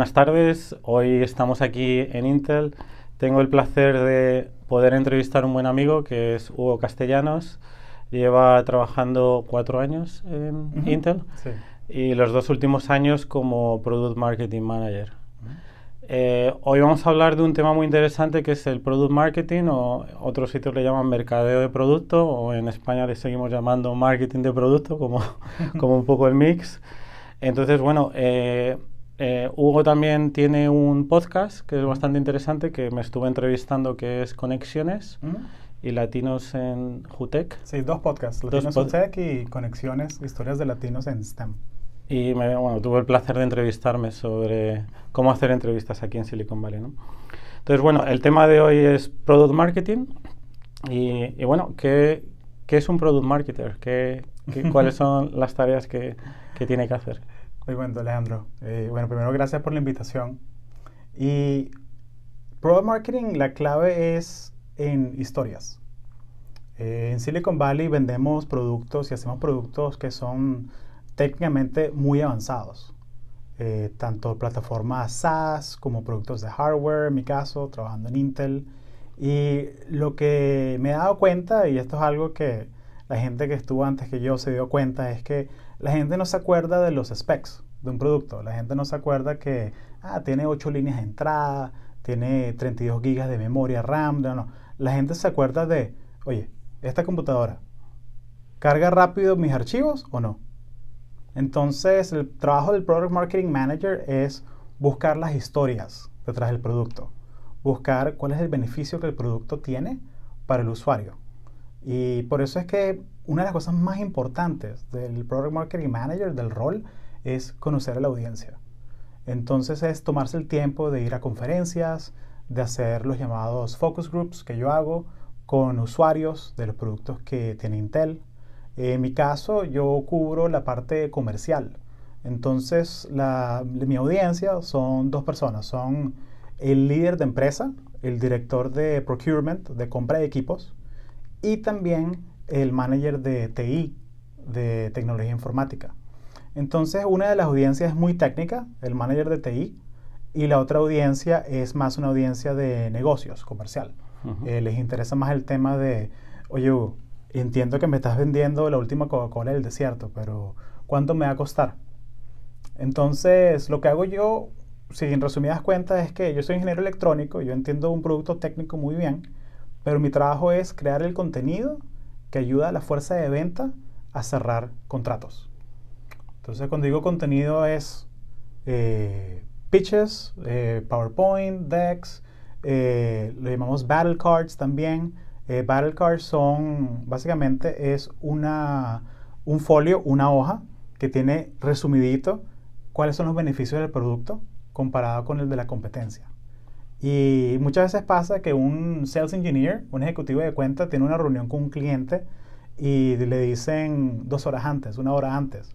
buenas tardes. Hoy estamos aquí en Intel. Tengo el placer de poder entrevistar a un buen amigo que es Hugo Castellanos. Lleva trabajando cuatro años en Intel y los dos últimos años como Product Marketing Manager. Eh, hoy vamos a hablar de un tema muy interesante que es el Product Marketing o otros sitios le llaman mercadeo de producto o en España le seguimos llamando marketing de producto como, como un poco el mix. Entonces, bueno, eh, eh, Hugo también tiene un podcast que es bastante interesante, que me estuve entrevistando, que es Conexiones. y Latinos en Jutec. Sí, dos podcasts, Latinos en Jutec y Conexiones, Historias de Latinos en STEM. Y me, bueno, tuve el placer de entrevistarme sobre cómo hacer entrevistas aquí en Silicon Valley. Entonces, bueno, el tema de hoy es Product Marketing. Y, bueno, ¿qué, es un Product Marketer? ¿Qué, cuáles son las tareas que tiene que hacer? Muy bueno, Alejandro. Eh, bueno, primero gracias por la invitación. Y Product Marketing, la clave es en historias. Eh, en Silicon Valley vendemos productos y hacemos productos que son técnicamente muy avanzados. Eh, tanto plataformas SaaS como productos de hardware, en mi caso, trabajando en Intel. Y lo que me he dado cuenta, y esto es algo que la gente que estuvo antes que yo se dio cuenta es que la gente no se acuerda de los specs de un producto. La gente no se acuerda que ah, tiene 8 líneas de entrada, tiene 32 gigas de memoria RAM. La gente se acuerda de, oye, esta computadora, ¿carga rápido mis archivos o no? Entonces, el trabajo del Product Marketing Manager es buscar las historias detrás del producto, buscar cuál es el beneficio que el producto tiene para el usuario. Y por eso es que una de las cosas más importantes del Product Marketing Manager, del rol, es conocer a la audiencia. Entonces es tomarse el tiempo de ir a conferencias, de hacer los llamados focus groups que yo hago con usuarios de los productos que tiene Intel. En mi caso, yo cubro la parte comercial. Entonces, mi audiencia son dos personas. Son el líder de empresa, el director de procurement, de compra de equipos, y también el manager de TI, de tecnología informática. Entonces, una de las audiencias es muy técnica, el manager de TI, y la otra audiencia es más una audiencia de negocios, comercial. Eh, les interesa más el tema de, oye, entiendo que me estás vendiendo la última Coca-Cola del desierto, pero ¿cuánto me va a costar? Entonces, lo que hago yo, si en resumidas cuentas, es que yo soy ingeniero electrónico, yo entiendo un producto técnico muy bien, pero mi trabajo es crear el contenido que ayuda a la fuerza de venta a cerrar contratos. Entonces, cuando digo contenido es eh, pitches, eh, PowerPoint, decks, eh, lo llamamos battle cards también. Eh, battle cards son, básicamente, es una, un folio, una hoja que tiene resumidito cuáles son los beneficios del producto comparado con el de la competencia. Y muchas veces pasa que un sales engineer, un ejecutivo de cuenta, tiene una reunión con un cliente y le dicen dos horas antes, una hora antes.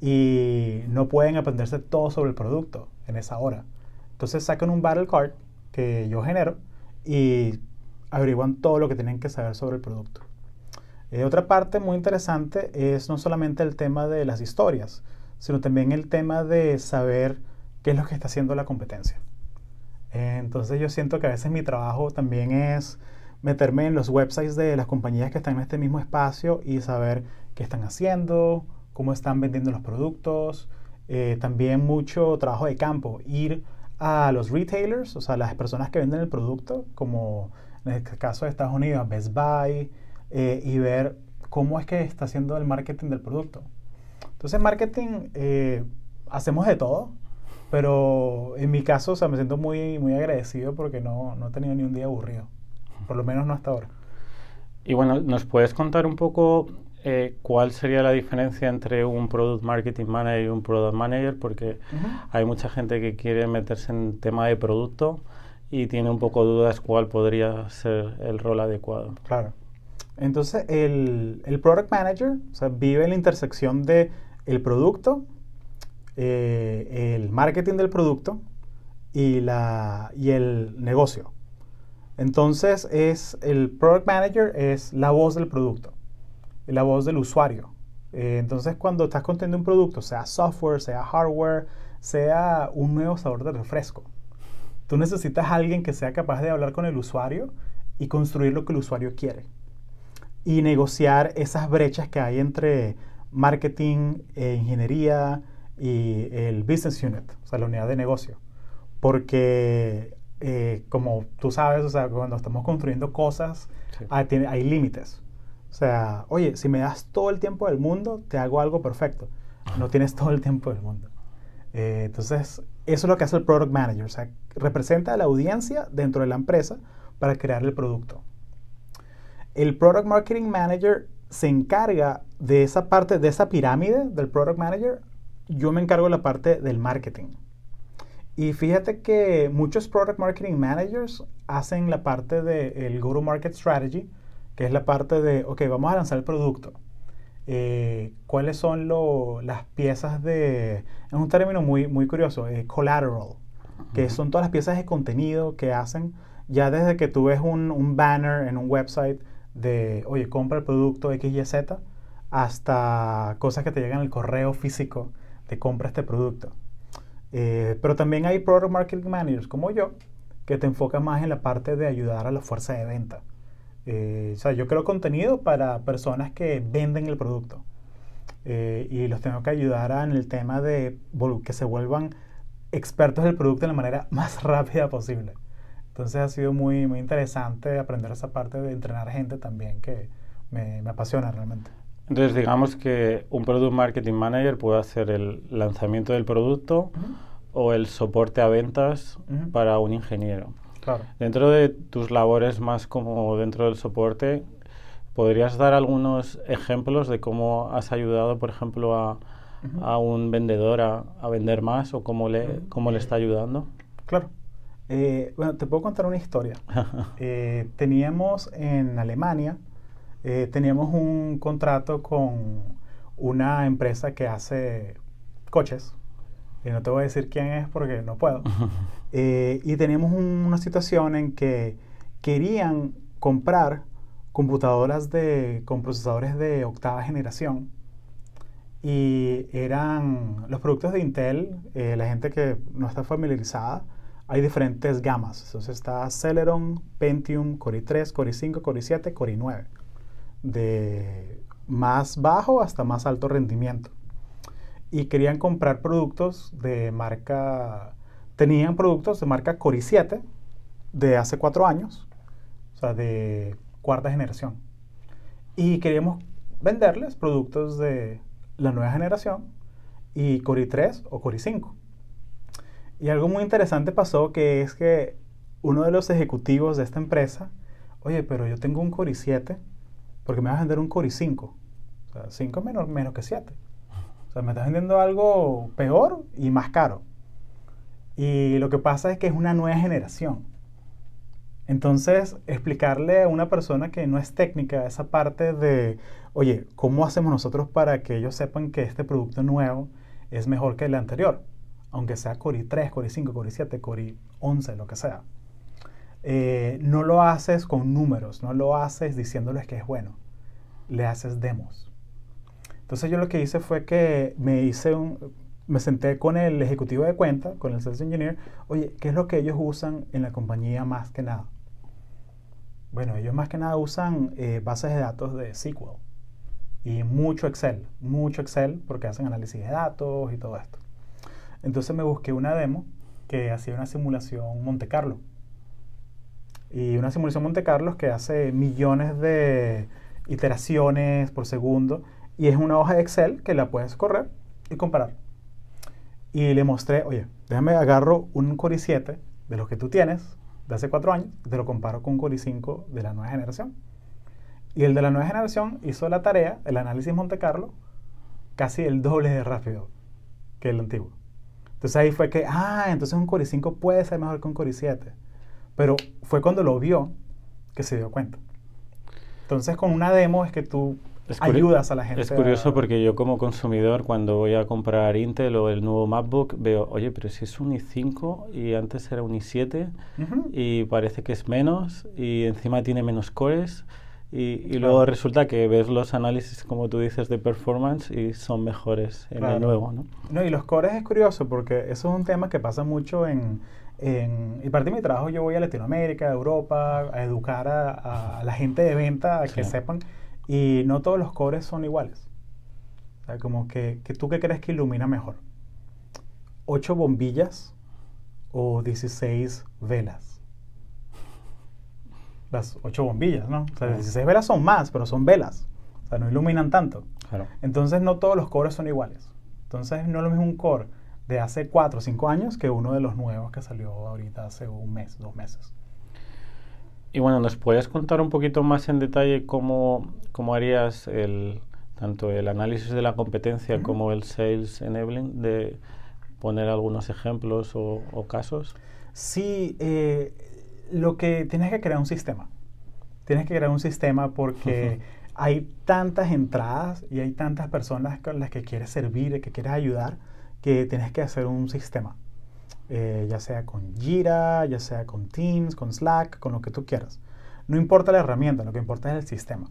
Y no pueden aprenderse todo sobre el producto en esa hora. Entonces sacan un battle card que yo genero y averiguan todo lo que tienen que saber sobre el producto. Eh, otra parte muy interesante es no solamente el tema de las historias, sino también el tema de saber qué es lo que está haciendo la competencia entonces yo siento que a veces mi trabajo también es meterme en los websites de las compañías que están en este mismo espacio y saber qué están haciendo, cómo están vendiendo los productos. Eh, también mucho trabajo de campo, ir a los retailers, o sea, las personas que venden el producto, como en el caso de Estados Unidos, Best Buy, eh, y ver cómo es que está haciendo el marketing del producto. Entonces, marketing, eh, hacemos de todo, pero en mi caso, o sea, me siento muy, muy agradecido porque no, no he tenido ni un día aburrido. Por lo menos no hasta ahora. Y bueno, ¿nos puedes contar un poco eh, cuál sería la diferencia entre un Product Marketing Manager y un Product Manager, porque hay mucha gente que quiere meterse en tema de producto y tiene un poco dudas cuál podría ser el rol adecuado. Claro. Entonces, el, el Product Manager o sea, vive en la intersección de el producto eh, el marketing del producto y, el negocio. Entonces es el product manager es la voz del producto, la voz del usuario. Eh, entonces cuando estás contando un producto, sea software, sea hardware, sea un nuevo sabor de refresco, tú necesitas a alguien que sea capaz de hablar con el usuario y construir lo que el usuario quiere y negociar esas brechas que hay entre marketing, e ingeniería, y el Business Unit, o sea, la unidad de negocio. Porque, eh, como tú sabes, o sea, cuando estamos construyendo cosas, ah, hay, límites. O sea, oye, si me das todo el tiempo del mundo, te hago algo perfecto. No tienes todo el tiempo del mundo. Eh, entonces, eso es lo que hace el Product Manager. O sea, representa a la audiencia dentro de la empresa para crear el producto. El Product Marketing Manager se encarga de esa parte, de esa pirámide del Product Manager, yo me encargo de la parte del marketing. Y fíjate que muchos product marketing managers hacen la parte del de market strategy, que es la parte de, ok, vamos a lanzar el producto. Eh, ¿Cuáles son las piezas de, es un término muy, muy curioso, eh, collateral, que son todas las piezas de contenido que hacen, ya desde que tú ves un, banner en un website de, oye, compra el producto X, Y, Z, hasta cosas que te llegan al correo físico te compra este producto. Eh, pero también hay Product Marketing Managers como yo que te enfocan más en la parte de ayudar a la fuerza de venta. Eh, o sea, yo creo contenido para personas que venden el producto eh, y los tengo que ayudar en el tema de que se vuelvan expertos del producto de la manera más rápida posible. Entonces ha sido muy, muy interesante aprender esa parte de entrenar gente también que me apasiona realmente. Entonces, digamos que un Product Marketing Manager puede hacer el lanzamiento del producto o el soporte a ventas para un ingeniero. Claro. Dentro de tus labores más como dentro del soporte, ¿podrías dar algunos ejemplos de cómo has ayudado, por ejemplo, a, un vendedor a, vender más o cómo le, cómo le está ayudando? Claro. Eh, bueno, te puedo contar una historia. Eh, teníamos en Alemania, eh, teníamos un contrato con una empresa que hace coches. Y no te voy a decir quién es porque no puedo. Eh, y teníamos una situación en que querían comprar computadoras con procesadores de octava generación. Y eran los productos de Intel, eh, la gente que no está familiarizada, hay diferentes gamas. Entonces está Celeron, Pentium, Core i3, Core i5, Core i7, Core i9 de más bajo hasta más alto rendimiento. Y querían comprar productos de marca, tenían productos de marca Cori 7 de hace cuatro años, o sea, de cuarta generación. Y queríamos venderles productos de la nueva generación y Cori 3 o Cori 5. Y algo muy interesante pasó que es que uno de los ejecutivos de esta empresa, oye, pero yo tengo un Cori 7 porque me vas a vender un Core i5. O sea, 5 menos, menos que 7. O sea, me estás vendiendo algo peor y más caro. Y lo que pasa es que es una nueva generación. Entonces, explicarle a una persona que no es técnica esa parte de, oye, ¿cómo hacemos nosotros para que ellos sepan que este producto nuevo es mejor que el anterior? Aunque sea Core 3 Core i5, Core 7 Core 11 lo que sea. Eh, no lo haces con números, no lo haces diciéndoles que es bueno, le haces demos. Entonces yo lo que hice fue que me hice un, me senté con el ejecutivo de cuenta, con el sales engineer, oye, ¿qué es lo que ellos usan en la compañía más que nada? Bueno, ellos más que nada usan eh, bases de datos de SQL y mucho Excel, mucho Excel porque hacen análisis de datos y todo esto. Entonces me busqué una demo que hacía una simulación Monte Carlo y una simulación Monte Carlos que hace millones de iteraciones por segundo y es una hoja de Excel que la puedes correr y comparar. Y le mostré, oye, déjame agarro un Core i7 de los que tú tienes de hace cuatro años, te lo comparo con un Core i5 de la nueva generación. Y el de la nueva generación hizo la tarea, el análisis Monte Carlo, casi el doble de rápido que el antiguo. Entonces ahí fue que, ah, entonces un Core i5 puede ser mejor que un Core i7. Pero fue cuando lo vio que se dio cuenta. Entonces, con una demo es que tú ayudas a la gente. Es curioso porque yo como consumidor, cuando voy a comprar Intel o el nuevo MacBook, veo, oye, pero si es un i5 y antes era un i7 y parece que es menos y encima tiene menos cores. Y, luego resulta que ves los análisis, como tú dices, de performance y son mejores en el nuevo, ¿no? No, y los cores es curioso porque eso es un tema que pasa mucho en, en, y parte de mi trabajo yo voy a Latinoamérica, a Europa, a educar a, la gente de venta a que sepan. Y no todos los cores son iguales. O sea, como que, que tú qué crees que ilumina mejor. ¿Ocho bombillas o 16 velas? Las ocho bombillas, ¿no? O sea, 16 velas son más, pero son velas. O sea, no iluminan tanto. Claro. Entonces no todos los cores son iguales. Entonces no lo mismo un core de hace cuatro o cinco años que uno de los nuevos que salió ahorita hace un mes, dos meses. Y bueno, ¿nos puedes contar un poquito más en detalle cómo, cómo harías tanto el análisis de la competencia como el sales enabling? De poner algunos ejemplos o, casos. Sí, eh, lo que tienes que crear un sistema. Tienes que crear un sistema porque hay tantas entradas y hay tantas personas con las que quieres servir, y que quieres ayudar, que tienes que hacer un sistema, eh, ya sea con Jira, ya sea con Teams, con Slack, con lo que tú quieras. No importa la herramienta, lo que importa es el sistema.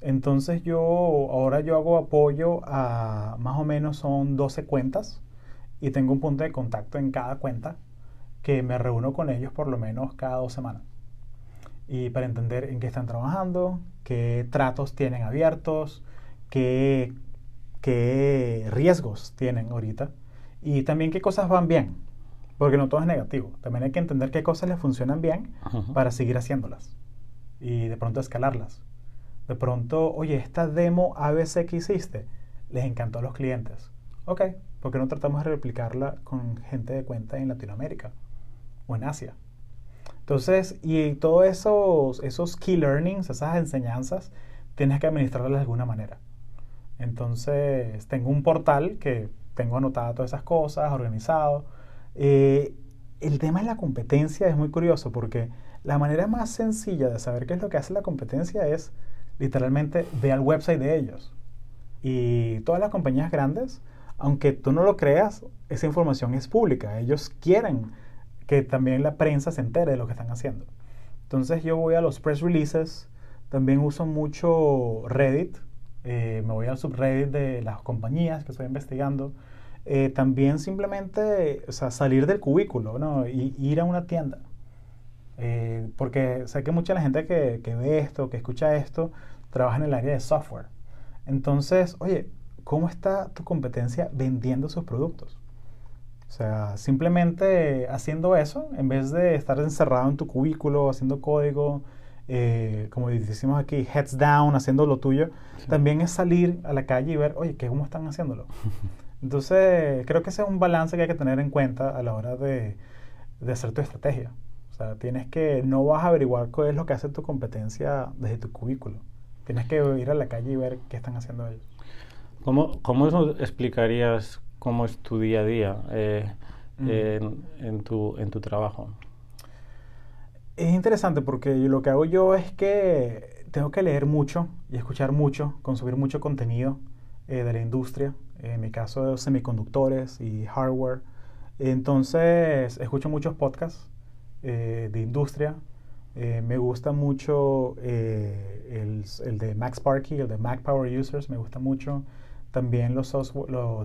Entonces yo ahora yo hago apoyo a más o menos son 12 cuentas y tengo un punto de contacto en cada cuenta que me reúno con ellos por lo menos cada dos semanas. Y para entender en qué están trabajando, qué tratos tienen abiertos, qué qué riesgos tienen ahorita y también qué cosas van bien, porque no todo es negativo. También hay que entender qué cosas les funcionan bien para seguir haciéndolas y de pronto escalarlas. De pronto, oye, esta demo ABC que hiciste les encantó a los clientes. Ok, ¿por qué no tratamos de replicarla con gente de cuenta en Latinoamérica o en Asia? Entonces, y todos esos, esos key learnings, esas enseñanzas, tienes que administrarlas de alguna manera. Entonces, tengo un portal que tengo anotada todas esas cosas, organizado. Eh, el tema de la competencia es muy curioso porque la manera más sencilla de saber qué es lo que hace la competencia es literalmente ve al website de ellos. Y todas las compañías grandes, aunque tú no lo creas, esa información es pública. Ellos quieren que también la prensa se entere de lo que están haciendo. Entonces yo voy a los press releases, también uso mucho Reddit, eh, me voy al subreddit de las compañías que estoy investigando. Eh, también simplemente o salir del cubículo ¿no? ir a una tienda. Eh, porque sé que mucha la gente que, que, ve esto, que escucha esto, trabaja en el área de software. Entonces, oye, ¿cómo está tu competencia vendiendo sus productos? O sea, simplemente haciendo eso, en vez de estar encerrado en tu cubículo, haciendo código, eh, como decimos aquí, heads down, haciendo lo tuyo, también es salir a la calle y ver, oye, ¿qué, ¿cómo están haciéndolo? Entonces, creo que ese es un balance que hay que tener en cuenta a la hora de, hacer tu estrategia. O sea, tienes que, no vas a averiguar qué es lo que hace tu competencia desde tu cubículo. Tienes que ir a la calle y ver qué están haciendo ellos. ¿Cómo, cómo eso explicarías cómo es tu día a día eh, mm. en tu trabajo? es interesante porque lo que hago yo es que tengo que leer mucho y escuchar mucho, consumir mucho contenido eh, de la industria, en mi caso de semiconductores y hardware. Entonces escucho muchos podcasts eh, de industria. Eh, me gusta mucho el, de Max Sparky, el de Mac Power Users, me gusta mucho. También los,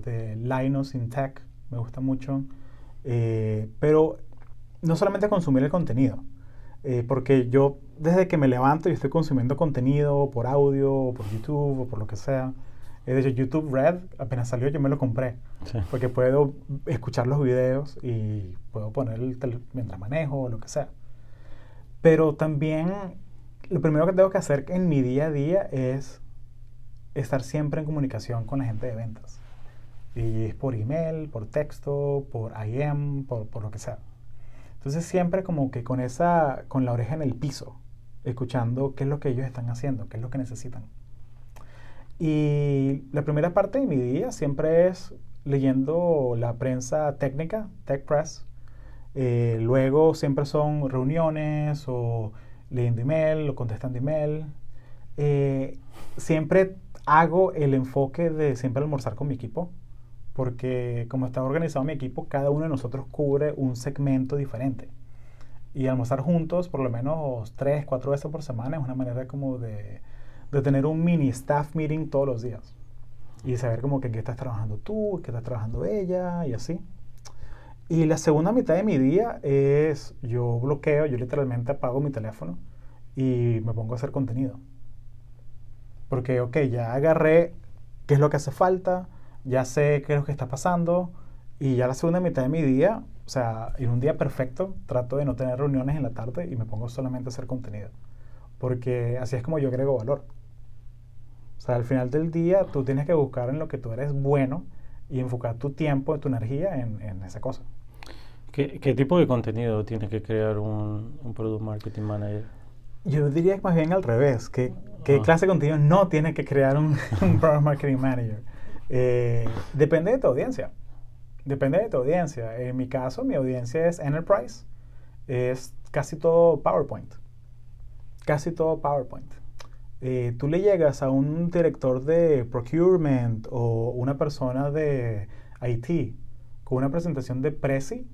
de Linus in Tech, me gusta mucho. pero no solamente consumir el contenido, eh, porque yo desde que me levanto yo estoy consumiendo contenido por audio, por YouTube o por lo que sea. Eh, de hecho, YouTube Red apenas salió, yo me lo compré. Porque puedo escuchar los videos y puedo poner el teléfono mientras manejo o lo que sea. Pero también lo primero que tengo que hacer en mi día a día es estar siempre en comunicación con la gente de ventas. Y es por email, por texto, por IM, por lo que sea. Entonces siempre como que con esa, con la oreja en el piso, escuchando qué es lo que ellos están haciendo, qué es lo que necesitan. Y la primera parte de mi día siempre es leyendo la prensa técnica, Tech Press. Eh, luego siempre son reuniones o leyendo email o contestando email. Eh, siempre hago el enfoque de siempre almorzar con mi equipo porque como está organizado mi equipo, cada uno de nosotros cubre un segmento diferente. Y almorzar juntos por lo menos tres, cuatro veces por semana es una manera como de, de tener un mini staff meeting todos los días. Y saber como que qué estás trabajando tú, qué estás trabajando ella y así. Y la segunda mitad de mi día es yo bloqueo, yo literalmente apago mi teléfono y me pongo a hacer contenido. Porque, ok, ya agarré qué es lo que hace falta, ya sé qué es lo que está pasando y ya la segunda mitad de mi día, o sea, en un día perfecto, trato de no tener reuniones en la tarde y me pongo solamente a hacer contenido. Porque así es como yo creo valor. O sea, al final del día tú tienes que buscar en lo que tú eres bueno y enfocar tu tiempo, tu energía en, esa cosa. ¿Qué, tipo de contenido tiene que crear un, un Product Marketing Manager? Yo diría que más bien al revés, que, qué ah. clase de contenido no tiene que crear un, un Product Marketing Manager. Eh, depende de tu audiencia. Depende de tu audiencia. En mi caso, mi audiencia es Enterprise. Es casi todo PowerPoint. Casi todo PowerPoint. Eh, tú le llegas a un director de procurement o una persona de IT con una presentación de Prezi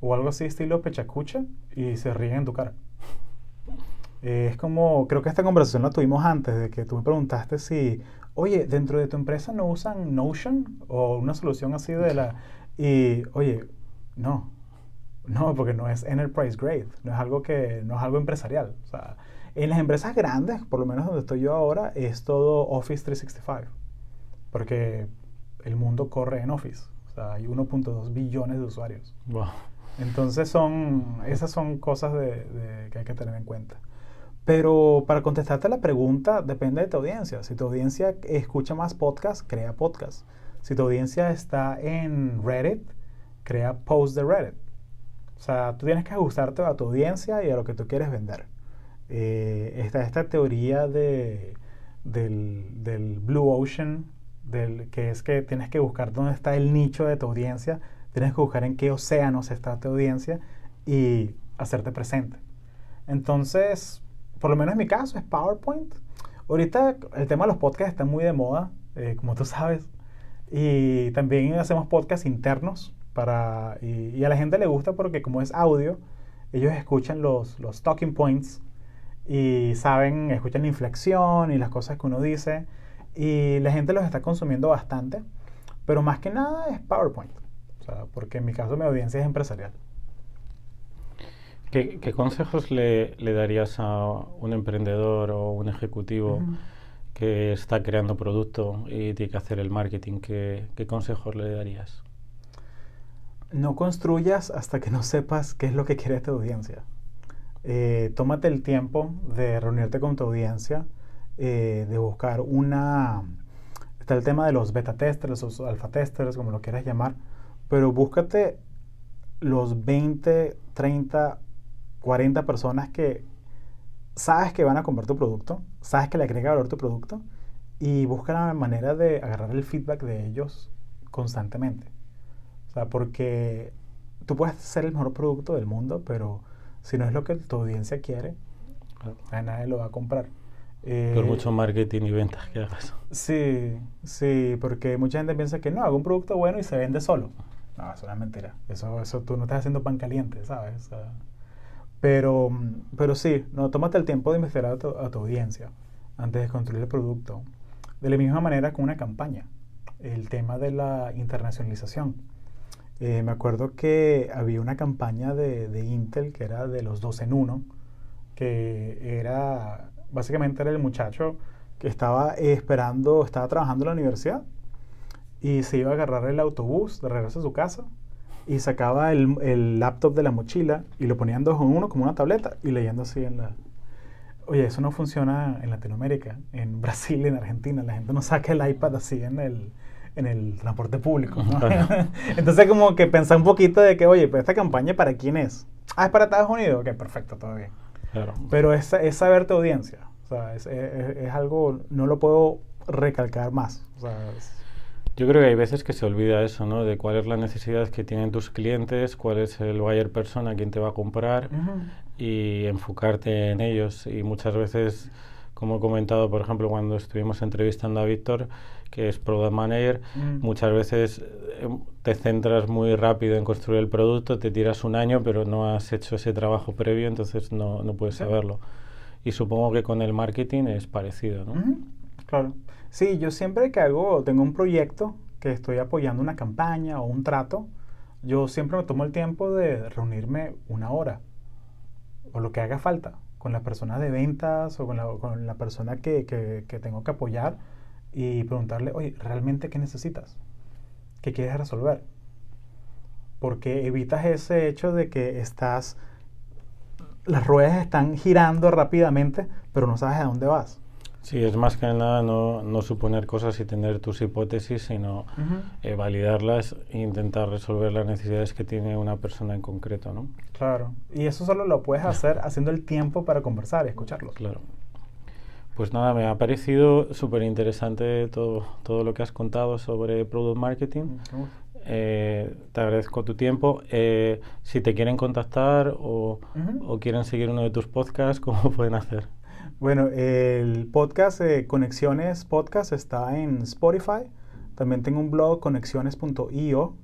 o algo así estilo pechacucha y se ríen en tu cara. es como, creo que esta conversación la tuvimos antes de que tú me preguntaste si oye, dentro de tu empresa no usan Notion o una solución así de la... Y, oye, no, no, porque no es enterprise grade, no es algo que, no es algo empresarial. O sea, en las empresas grandes, por lo menos donde estoy yo ahora, es todo Office 365, porque el mundo corre en Office. hay 1.2 billones de usuarios. Entonces son, esas son cosas que hay que tener en cuenta. Pero para contestarte la pregunta, depende de tu audiencia. Si tu audiencia escucha más podcasts, crea podcasts. Si tu audiencia está en Reddit, crea posts de Reddit. O sea, tú tienes que ajustarte a tu audiencia y a lo que tú quieres vender. Eh, está esta teoría del, Blue Ocean, del, que es que tienes que buscar dónde está el nicho de tu audiencia, tienes que buscar en qué océanos está tu audiencia y hacerte presente. Entonces, por lo menos en mi caso, es PowerPoint. Ahorita el tema de los podcasts está muy de moda, eh, como tú sabes. Y también hacemos podcasts internos para, y, a la gente le gusta porque como es audio, ellos escuchan los, los talking points y saben, escuchan la inflexión y las cosas que uno dice. Y la gente los está consumiendo bastante. Pero más que nada es PowerPoint. O sea, porque en mi caso mi audiencia es empresarial. ¿Qué, consejos le, darías a un emprendedor o un ejecutivo que está creando producto y tiene que hacer el marketing? ¿Qué, consejos le darías? No construyas hasta que no sepas qué es lo que quiere tu audiencia. Eh, tómate el tiempo de reunirte con tu audiencia, eh, de buscar una... Está el tema de los beta testers, los alfa testers, como lo quieras llamar, pero búscate los 20, 30 40 personas que sabes que van a comprar tu producto, sabes que le agrega valor tu producto y busca la manera de agarrar el feedback de ellos constantemente. O sea, porque tú puedes ser el mejor producto del mundo, pero si no es lo que tu audiencia quiere, nadie lo va a comprar. Eh, Por mucho marketing y ventas que hagas. Sí, sí, porque mucha gente piensa que no, hago un producto bueno y se vende solo. No, eso es una mentira. Eso, eso tú no estás haciendo pan caliente, ¿sabes? O sea, pero, mm, pero sí, no, tómate el tiempo de investigar a tu, audiencia antes de construir el producto. De la misma manera con una campaña, el tema de la internacionalización. Eh, me acuerdo que había una campaña de, Intel que era de los dos en uno, que era, básicamente era el muchacho que estaba esperando, estaba trabajando en la universidad y se iba a agarrar el autobús de regreso a su casa y sacaba el, el, laptop de la mochila y lo ponían dos en uno como una tableta y leyendo así en la... Oye, eso no funciona en Latinoamérica, en Brasil, en Argentina. La gente no saca el iPad así en el, en el transporte público. Entonces como que pensar un poquito de que, oye, pero esta campaña para quién es. Ah, es para Estados Unidos. Ok, perfecto, todavía. bien. Pero es, es saber tu audiencia. O sea, es, algo, no lo puedo recalcar más. O sea, yo creo que hay veces que se olvida eso, ¿no? De cuál es la necesidad que tienen tus clientes, cuál es el buyer persona, quien te va a comprar y enfocarte en ellos. Y muchas veces, como he comentado, por ejemplo, cuando estuvimos entrevistando a Víctor, que es Product Manager, mm. muchas veces em, te centras muy rápido en construir el producto, te tiras un año, pero no has hecho ese trabajo previo, entonces no, no puedes saberlo. Y supongo que con el marketing es parecido, ¿no? Claro. Sí, yo siempre que hago, tengo un proyecto que estoy apoyando una campaña o un trato, yo siempre me tomo el tiempo de reunirme una hora o lo que haga falta con las personas de ventas o con la, persona que, que, tengo que apoyar y preguntarle, oye, ¿realmente qué necesitas? ¿Qué quieres resolver? Porque evitas ese hecho de que estás, las ruedas están girando rápidamente, pero no sabes a dónde vas. Sí, es más que nada no, no suponer cosas y tener tus hipótesis, sino eh, validarlas e intentar resolver las necesidades que tiene una persona en concreto, ¿no? Claro, y eso solo lo puedes hacer haciendo el tiempo para conversar y escucharlos. Claro. Pues nada, me ha parecido súper interesante todo, todo lo que has contado sobre Product Marketing. Eh, te agradezco tu tiempo. Eh, si te quieren contactar o, o, quieren seguir uno de tus podcasts, ¿cómo pueden hacer? Bueno, el podcast Conexiones Podcast está en Spotify. También tengo un blog, conexiones.io.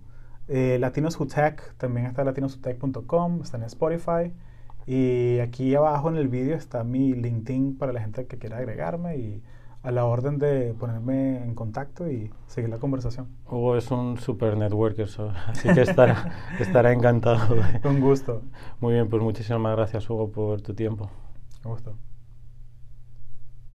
Eh, Latinos Tech, también está en latinoshutech.com, está en Spotify. Y aquí abajo en el vídeo está mi LinkedIn para la gente que quiera agregarme y a la orden de ponerme en contacto y seguir la conversación. Hugo es un super networker, así que estará, encantado. Un gusto. Muy bien, pues muchísimas gracias Hugo por tu tiempo. Un gusto.